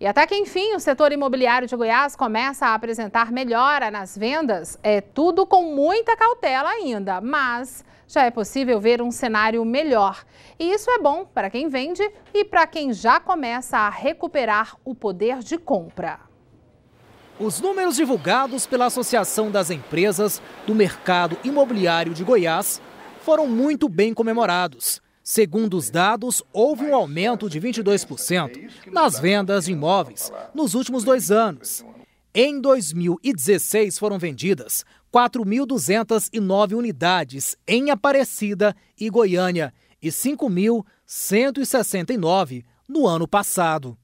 E até que enfim o setor imobiliário de Goiás começa a apresentar melhora nas vendas, é tudo com muita cautela ainda, mas já é possível ver um cenário melhor. E isso é bom para quem vende e para quem já começa a recuperar o poder de compra. Os números divulgados pela Associação das Empresas do Mercado Imobiliário de Goiás foram muito bem comemorados. Segundo os dados, houve um aumento de 22% nas vendas de imóveis nos últimos dois anos. Em 2016 foram vendidas 4.209 unidades em Aparecida e Goiânia e 5.169 no ano passado.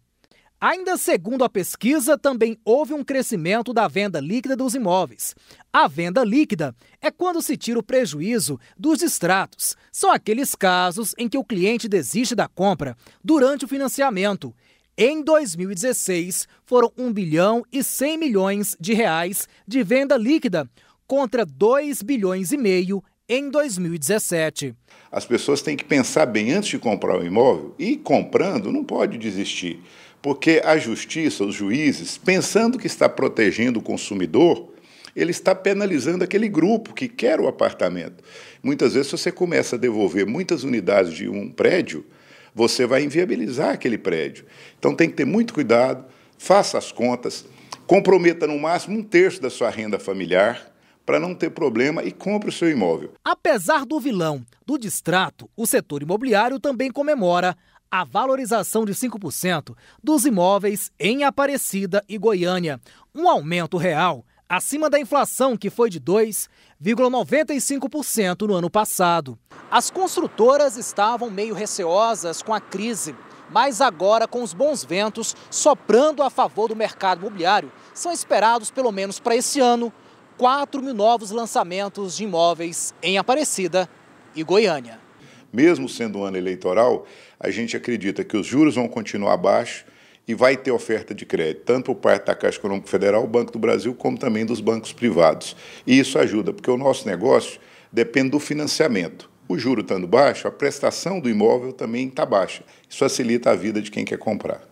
Ainda segundo a pesquisa, também houve um crescimento da venda líquida dos imóveis. A venda líquida é quando se tira o prejuízo dos distratos. São aqueles casos em que o cliente desiste da compra durante o financiamento. Em 2016, foram 1 bilhão e 100 milhões de reais de venda líquida contra 2 bilhões e meio em 2017. As pessoas têm que pensar bem antes de comprar o um imóvel e, comprando, não pode desistir, porque a justiça, os juízes, pensando que está protegendo o consumidor, ele está penalizando aquele grupo que quer o apartamento. Muitas vezes, se você começa a devolver muitas unidades de um prédio, você vai inviabilizar aquele prédio. Então, tem que ter muito cuidado, faça as contas, comprometa no máximo um terço da sua renda familiar, para não ter problema e compre o seu imóvel. Apesar do vilão, do distrato, o setor imobiliário também comemora a valorização de 5% dos imóveis em Aparecida e Goiânia, um aumento real acima da inflação que foi de 2,95% no ano passado. As construtoras estavam meio receosas com a crise, mas agora com os bons ventos soprando a favor do mercado imobiliário, são esperados pelo menos para esse ano 4 mil novos lançamentos de imóveis em Aparecida e Goiânia. Mesmo sendo um ano eleitoral, a gente acredita que os juros vão continuar baixos e vai ter oferta de crédito, tanto por parte da Caixa Econômica Federal, Banco do Brasil, como também dos bancos privados. E isso ajuda, porque o nosso negócio depende do financiamento. O juro estando baixo, a prestação do imóvel também está baixa. Isso facilita a vida de quem quer comprar.